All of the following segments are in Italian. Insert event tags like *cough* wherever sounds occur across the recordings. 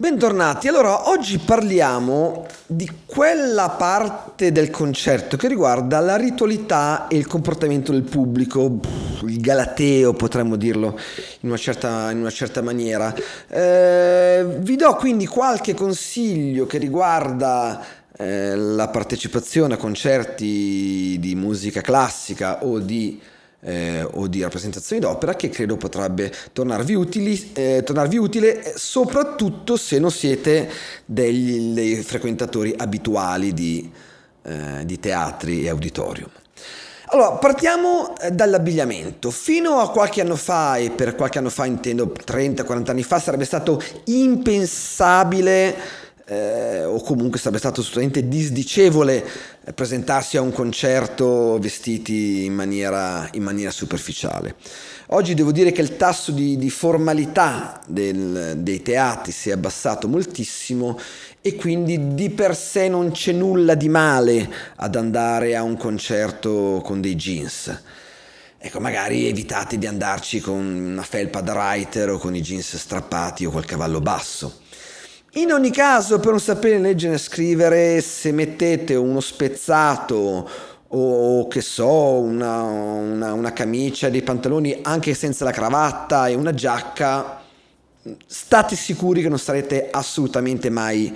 Bentornati, allora oggi parliamo di quella parte del concerto che riguarda la ritualità e il comportamento del pubblico, il galateo potremmo dirlo in una certa, in una certa maniera. Eh, vi do quindi qualche consiglio che riguarda eh, la partecipazione a concerti di musica classica o di eh, o di rappresentazioni d'opera che credo potrebbe tornarvi, utili, eh, tornarvi utile eh, soprattutto se non siete degli, dei frequentatori abituali di, eh, di teatri e auditorium. Allora, partiamo eh, dall'abbigliamento. Fino a qualche anno fa, e per qualche anno fa intendo 30-40 anni fa, sarebbe stato impensabile eh, o comunque sarebbe stato assolutamente disdicevole eh, presentarsi a un concerto vestiti in maniera, in maniera superficiale. Oggi devo dire che il tasso di, di formalità del, dei teatri si è abbassato moltissimo e quindi di per sé non c'è nulla di male ad andare a un concerto con dei jeans. Ecco, magari evitate di andarci con una felpa da writer o con i jeans strappati o col cavallo basso. In ogni caso, per non sapere leggere e scrivere, se mettete uno spezzato o che so, una, una, una camicia, dei pantaloni anche senza la cravatta e una giacca, state sicuri che non sarete assolutamente mai,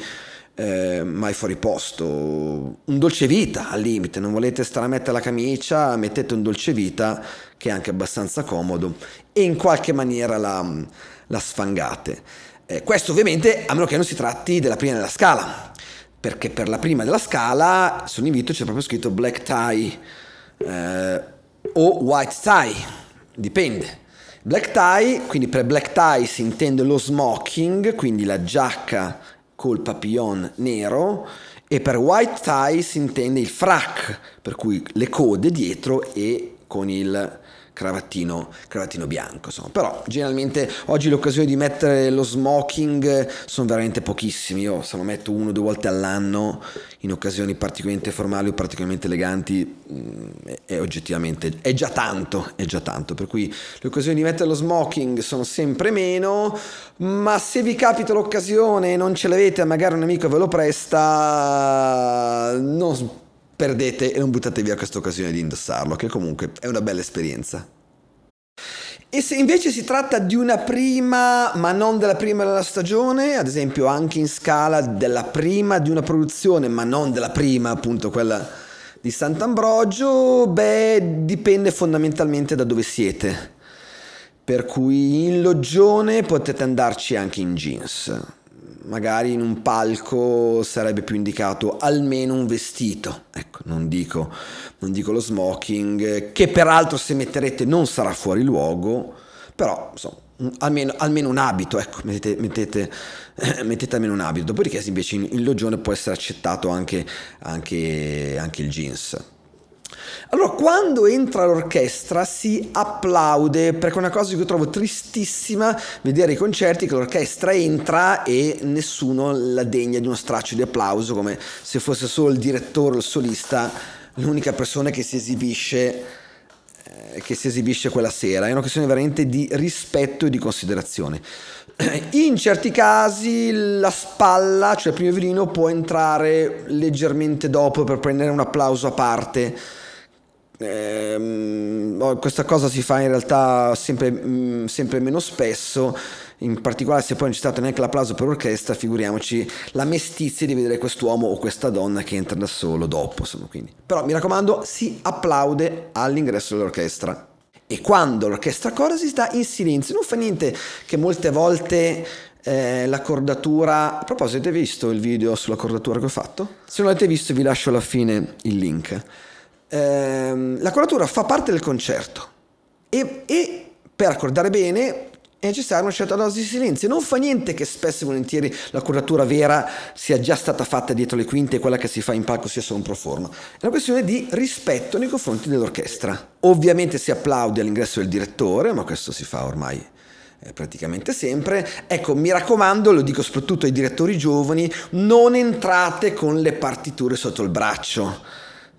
eh, mai fuori posto. Un dolce vita al limite, non volete stare a mettere la camicia, mettete un dolce vita che è anche abbastanza comodo e in qualche maniera la, la sfangate. Eh, questo ovviamente a meno che non si tratti della prima della scala, perché per la prima della scala sull'invito c'è proprio scritto black tie eh, o white tie, dipende. Black tie, quindi per black tie si intende lo smoking, quindi la giacca col papillon nero, e per white tie si intende il frac, per cui le code dietro e con il cravattino, cravattino bianco. Insomma. Però generalmente oggi l'occasione di mettere lo smoking eh, sono veramente pochissimi. Io se lo metto uno o due volte all'anno in occasioni particolarmente formali o particolarmente eleganti mm, è oggettivamente è già tanto, è già tanto. Per cui le occasioni di mettere lo smoking sono sempre meno, ma se vi capita l'occasione e non ce l'avete, magari un amico ve lo presta, non perdete e non buttate via questa occasione di indossarlo, che comunque è una bella esperienza. E se invece si tratta di una prima, ma non della prima della stagione, ad esempio anche in scala della prima di una produzione, ma non della prima, appunto quella di Sant'Ambrogio, beh, dipende fondamentalmente da dove siete. Per cui in loggione potete andarci anche in jeans magari in un palco sarebbe più indicato almeno un vestito, ecco, non dico, non dico lo smoking, che peraltro se metterete non sarà fuori luogo, però insomma, un, almeno, almeno, un abito, ecco, mettete, mettete, eh, mettete, almeno un abito, dopodiché invece in, in logione può essere accettato anche, anche, anche il jeans. Allora, quando entra l'orchestra si applaude, perché è una cosa che io trovo tristissima vedere i concerti che l'orchestra entra e nessuno la degna di uno straccio di applauso, come se fosse solo il direttore o il solista l'unica persona che si esibisce eh, che si esibisce quella sera, è una questione veramente di rispetto e di considerazione. *clears throat* In certi casi la spalla, cioè il primo violino, può entrare leggermente dopo per prendere un applauso a parte eh, questa cosa si fa in realtà sempre, mm, sempre meno spesso in particolare se poi non c'è stato neanche l'applauso per orchestra, figuriamoci la mestizia di vedere quest'uomo o questa donna che entra da solo dopo. Sono quindi. Però mi raccomando, si applaude all'ingresso dell'orchestra. E quando l'orchestra cora si sta in silenzio, non fa niente che molte volte eh, la cordatura... A proposito, avete visto il video sulla cordatura che ho fatto? Se non l'avete visto vi lascio alla fine il link ehm, la coratura fa parte del concerto e, e per accordare bene è necessaria una certa dose di silenzio. Non fa niente che spesso e volentieri la curatura vera sia già stata fatta dietro le quinte e quella che si fa in palco sia solo un proforma. È una questione di rispetto nei confronti dell'orchestra. Ovviamente si applaude all'ingresso del direttore, ma questo si fa ormai eh, praticamente sempre. Ecco, mi raccomando, lo dico soprattutto ai direttori giovani, non entrate con le partiture sotto il braccio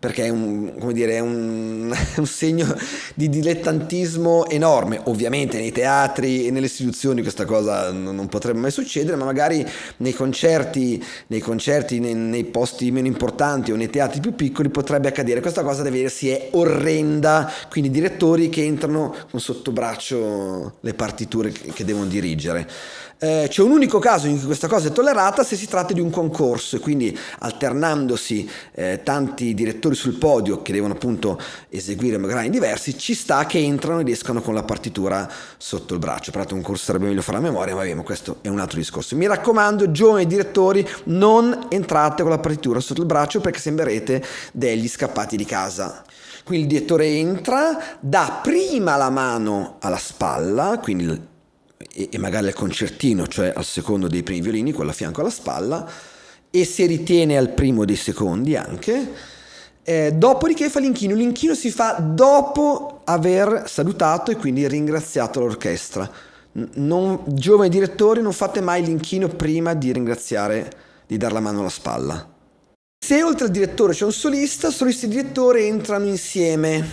perché è un, dire, è un, *laughs* un segno di dilettantismo enorme. Ovviamente nei teatri e nelle istituzioni questa cosa non potrebbe mai succedere, ma magari nei concerti, nei, concerti nei, nei posti meno importanti o nei teatri più piccoli potrebbe accadere. Questa cosa deve essere è orrenda, quindi direttori che entrano con sotto braccio le partiture che, che devono dirigere. Eh, c'è un unico caso in cui questa cosa è tollerata se si tratta di un concorso, quindi alternandosi eh, tanti direttori sul podio che devono appunto eseguire magari diversi, ci sta che entrano ed escano con la partitura sotto il braccio. Peraltro un concorso sarebbe meglio fare a memoria, ma vabbè, questo è un altro discorso. Mi raccomando, giovani direttori, non entrate con la partitura sotto il braccio perché sembrerete degli scappati di casa. Quindi il direttore entra, dà prima la mano alla spalla, quindi e, e magari al concertino, cioè al secondo dei primi violini, quello a fianco alla spalla, e si ritiene al primo dei secondi anche. Eh, dopodiché fa l'inchino, l'inchino si fa dopo aver salutato e quindi ringraziato l'orchestra. Non, giovani direttori, non fate mai l'inchino prima di ringraziare, di dare la mano alla spalla. Se oltre al direttore c'è un solista, solista e direttore entrano insieme,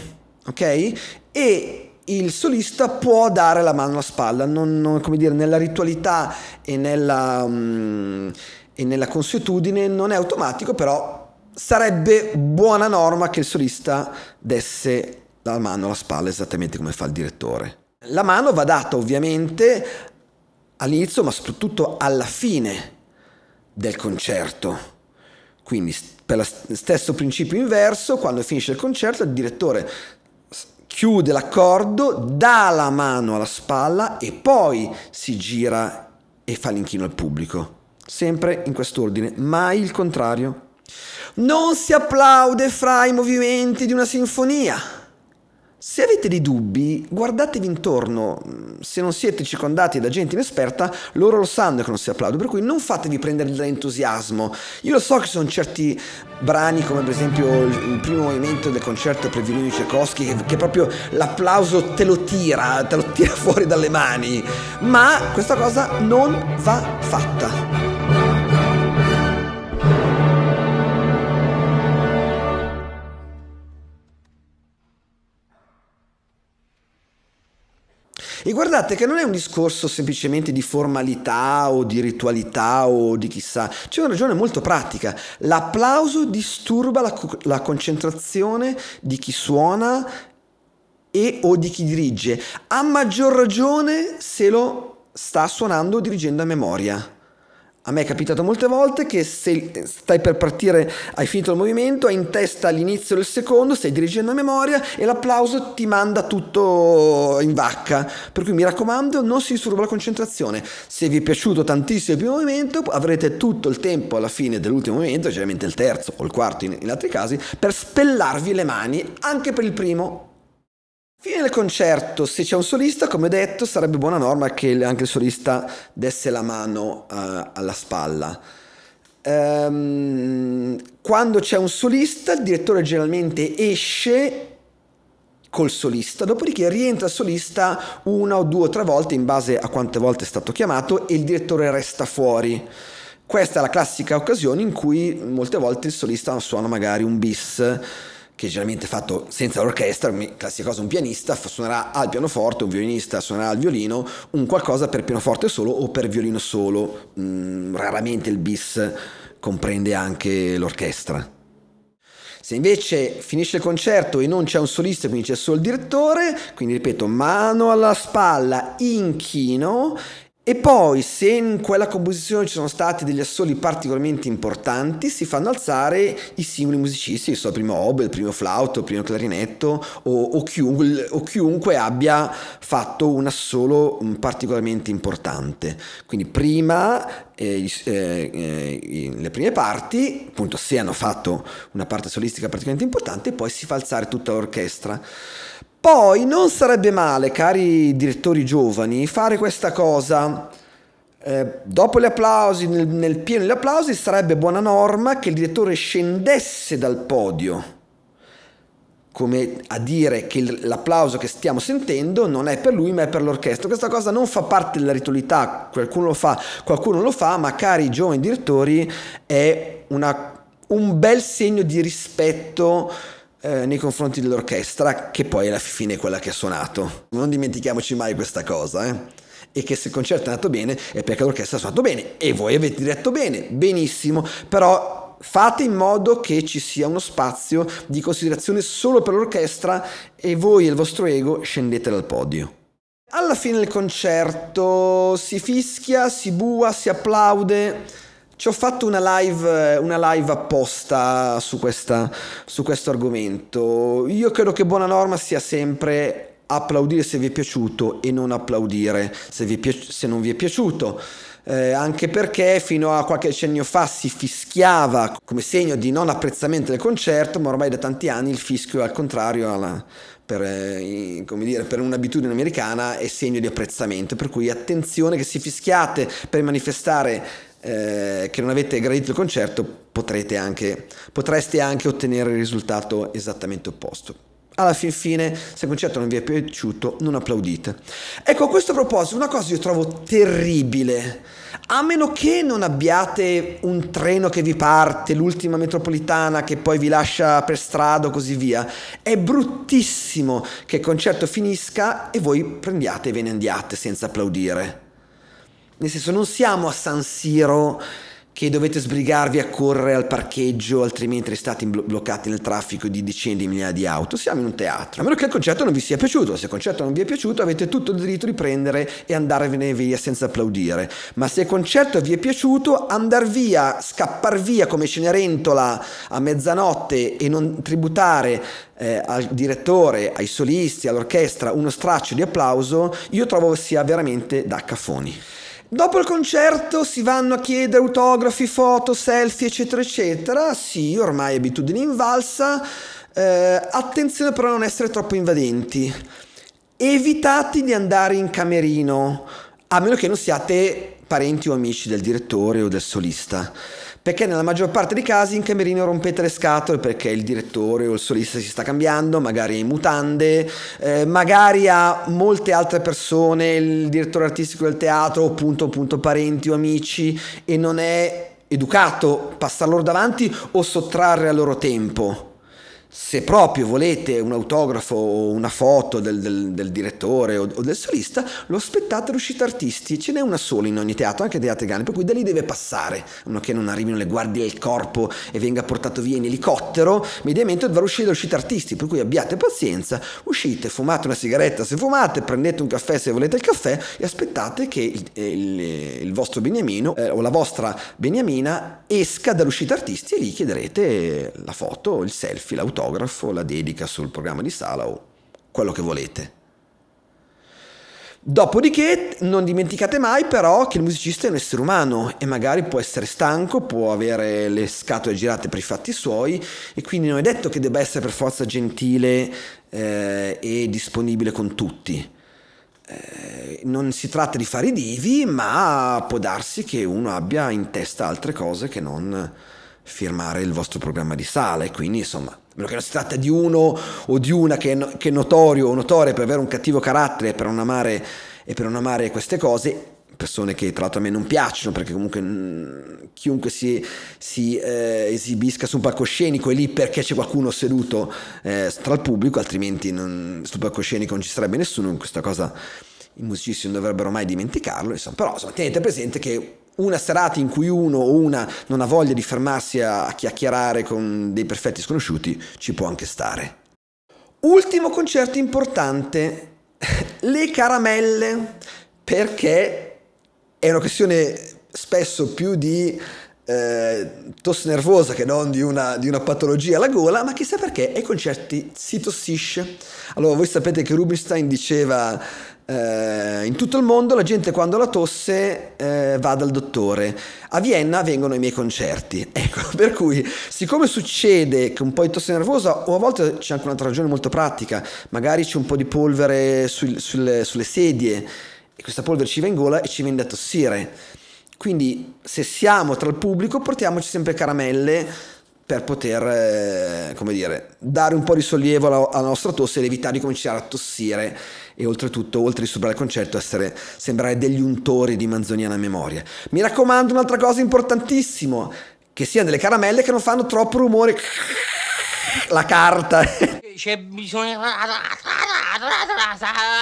ok? E il solista può dare la mano alla spalla, non, non, come dire, nella ritualità e nella, um, e nella consuetudine non è automatico, però sarebbe buona norma che il solista desse la mano alla spalla esattamente come fa il direttore. La mano va data ovviamente all'inizio ma soprattutto alla fine del concerto. Quindi per lo stesso principio inverso, quando finisce il concerto il direttore chiude l'accordo, dà la mano alla spalla e poi si gira e fa l'inchino al pubblico. Sempre in quest'ordine, mai il contrario. Non si applaude fra i movimenti di una sinfonia. Se avete dei dubbi, guardatevi intorno, se non siete circondati da gente inesperta, loro lo sanno che non si applaude, per cui non fatevi prendere dall'entusiasmo. Io lo so che ci sono certi brani, come per esempio il primo movimento del concerto per violino di Tchaikovsky, che, che, proprio l'applauso te lo tira, te lo tira *laughs* fuori dalle mani, ma questa cosa non va fatta. E guardate che non è un discorso semplicemente di formalità o di ritualità o di chissà, c'è una ragione molto pratica. L'applauso disturba la, la concentrazione di chi suona e o di chi dirige, a maggior ragione se lo sta suonando o dirigendo a memoria. A me è capitato molte volte che se stai per partire, hai finito il movimento, hai in testa l'inizio del secondo, stai dirigendo a memoria e l'applauso ti manda tutto in vacca. Per cui mi raccomando, non si disturba la concentrazione. Se vi è piaciuto tantissimo il primo movimento, avrete tutto il tempo alla fine dell'ultimo movimento, generalmente il terzo o il quarto in, in altri casi, per spellarvi le mani anche per il primo movimento. Fine del concerto, se c'è un solista, come detto, sarebbe buona norma che anche il solista desse la mano uh, alla spalla. Um, quando c'è un solista, il direttore generalmente esce col solista, dopodiché rientra il solista una o due o tre volte in base a quante volte è stato chiamato e il direttore resta fuori. Questa è la classica occasione in cui molte volte il solista suona magari un bis che è generalmente fatto senza l'orchestra, classica cosa, un pianista suonerà al pianoforte, un violinista suonerà al violino, un qualcosa per pianoforte solo o per violino solo, mm, raramente il bis comprende anche l'orchestra. Se invece finisce il concerto e non c'è un solista, quindi c'è solo il direttore, quindi ripeto, mano alla spalla, inchino e poi, se in quella composizione ci sono stati degli assoli particolarmente importanti, si fanno alzare i singoli musicisti, so, il primo oboe, il primo flauto, il primo clarinetto o, o, chiunque, o chiunque abbia fatto un assolo mm, particolarmente importante. Quindi prima eh, eh, eh le prime parti, appunto se hanno fatto una parte solistica particolarmente importante, poi si fa alzare tutta l'orchestra. Poi non sarebbe male, cari direttori giovani, fare questa cosa. Eh, dopo gli applausi, nel, nel pieno degli applausi, sarebbe buona norma che il direttore scendesse dal podio, come a dire che il, l'applauso che stiamo sentendo non è per lui ma è per l'orchestra. Questa cosa non fa parte della ritualità, qualcuno lo fa, qualcuno lo fa, ma cari giovani direttori è una, un bel segno di rispetto eh, nei confronti dell'orchestra, che poi alla fine è quella che ha suonato. Non dimentichiamoci mai questa cosa, eh? E che se il concerto è andato bene è perché l'orchestra ha suonato bene e voi avete diretto bene, benissimo, però fate in modo che ci sia uno spazio di considerazione solo per l'orchestra e voi e il vostro ego scendete dal podio. Alla fine del concerto si fischia, si bua, si applaude ci ho fatto una live, eh, una live apposta su, questa, su questo argomento. Io credo che buona norma sia sempre applaudire se vi è piaciuto e non applaudire se, pi- se non vi è piaciuto. Eh, anche perché fino a qualche decennio fa si fischiava come segno di non apprezzamento del concerto, ma ormai da tanti anni il fischio al contrario alla, per, eh, dire, per, un'abitudine americana è segno di apprezzamento, per cui attenzione che se fischiate per manifestare eh, che non avete gradito il concerto potrete anche, potreste anche ottenere il risultato esattamente opposto alla fin fine, se il concerto non vi è piaciuto, non applaudite. Ecco, a questo proposito, una cosa io trovo terribile. A meno che non abbiate un treno che vi parte, l'ultima metropolitana che poi vi lascia per strada o così via, è bruttissimo che il concerto finisca e voi prendiate e ve ne andiate senza applaudire. Nel senso, non siamo a San Siro che dovete sbrigarvi a correre al parcheggio, altrimenti restate blo- bloccati nel traffico di decine di migliaia di auto. Siamo in un teatro. A meno che il concerto non vi sia piaciuto. Se il concerto non vi è piaciuto, avete tutto il diritto di prendere e andarvene via senza applaudire. Ma se il concerto vi è piaciuto, andar via, scappar via come Cenerentola a mezzanotte e non tributare eh, al direttore, ai solisti, all'orchestra uno straccio di applauso, io trovo sia veramente da cafoni. Dopo il concerto si vanno a chiedere autografi, foto, selfie, eccetera, eccetera. Sì, ormai è abitudine invalsa. Eh, attenzione però a non essere troppo invadenti. Evitate di andare in camerino, a meno che non siate parenti o amici del direttore o del solista perché nella maggior parte dei casi in camerino rompete le scatole perché il direttore o il solista si sta cambiando, magari in mutande, eh, magari ha molte altre persone, il direttore artistico del teatro, appunto, punto, parenti o amici e non è educato passare loro davanti o sottrarre al loro tempo se proprio volete un autografo o una foto del, del, del direttore o, o, del solista, lo aspettate l'uscita artisti, ce n'è una sola in ogni teatro, anche teatri grandi, per cui da lì deve passare, uno che non arrivino le guardie del corpo e venga portato via in elicottero, mediamente dovrà uscire l'uscita artisti, per cui abbiate pazienza, uscite, fumate una sigaretta se fumate, prendete un caffè se volete il caffè e aspettate che il, eh, il, eh, il vostro beniamino eh, o la vostra beniamina esca dall'uscita artisti e lì chiederete la foto, il selfie, l'autografo fotografo, la dedica sul programma di sala o quello che volete. Dopodiché non dimenticate mai però che il musicista è un essere umano e magari può essere stanco, può avere le scatole girate per i fatti suoi e quindi non è detto che debba essere per forza gentile eh, e disponibile con tutti. Eh, non si tratta di fare i divi, ma può darsi che uno abbia in testa altre cose che non firmare il vostro programma di sala e quindi insomma a meno che non si tratta di uno o di una che è, no, che è notorio o notoria per avere un cattivo carattere per non amare, e per non amare queste cose persone che tra l'altro a me non piacciono perché comunque mh, mm, chiunque si, si eh, esibisca su un palcoscenico è lì perché c'è qualcuno seduto eh, tra il pubblico altrimenti non, sul palcoscenico non ci sarebbe nessuno questa cosa i musicisti non dovrebbero mai dimenticarlo insomma. però insomma, tenete presente che una serata in cui uno o una non ha voglia di fermarsi a chiacchierare con dei perfetti sconosciuti ci può anche stare. Ultimo concerto importante, *laughs* le caramelle, perché è una questione spesso più di eh, tosse nervosa che non di una, di una, patologia alla gola, ma chissà perché ai concerti si tossisce. Allora, voi sapete che Rubinstein diceva eh, in tutto il mondo la gente quando la tosse eh, va dal dottore. A Vienna vengono i miei concerti. *laughs* Ecco, per cui siccome succede che un po' di tosse nervosa o a volte c'è anche un'altra ragione molto pratica, magari c'è un po' di polvere sul, sul, sulle sedie e questa polvere ci va in gola e ci viene da tossire. Quindi se siamo tra il pubblico portiamoci sempre caramelle per poter, eh, come dire, dare un po' di sollievo alla, alla nostra tosse ed evitare di cominciare a tossire e oltretutto, oltre di superare il concerto, essere, sembrare degli untori di alla memoria. Mi raccomando, un'altra cosa importantissima, che siano delle caramelle che non fanno troppo rumore. *laughs* La carta. *laughs* C'è bisogno...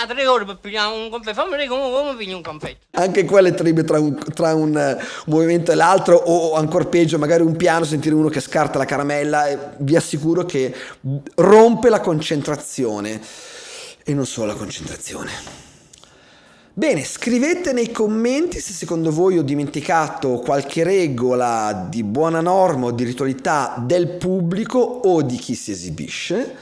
Tre ore per pigliare un confetto. Fammi vedere come, come pigli un confetto. Anche quelle tribe tra un, tra un, un eh, movimento e l'altro, o ancora peggio, magari un piano, sentire uno che scarta la caramella, vi assicuro che rompe la concentrazione e non solo la concentrazione. Bene, scrivete nei commenti se secondo voi ho dimenticato qualche regola di buona norma o di ritualità del pubblico o di chi si esibisce.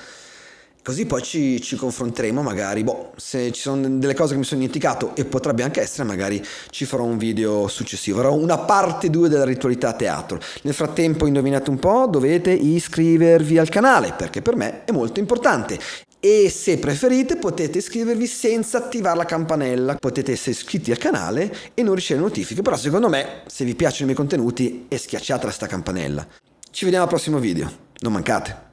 Così poi ci, ci, confronteremo, magari, boh, se ci sono delle cose che mi sono dimenticato e potrebbe anche essere, magari ci farò un video successivo, farò una parte 2 della ritualità teatro. Nel frattempo, indovinate un po', dovete iscrivervi al canale perché per me è molto importante e se preferite potete iscrivervi senza attivare la campanella. Potete essere iscritti al canale e non ricevere notifiche, però secondo me se vi piacciono i miei contenuti e schiacciate la sta campanella. Ci vediamo al prossimo video, non mancate!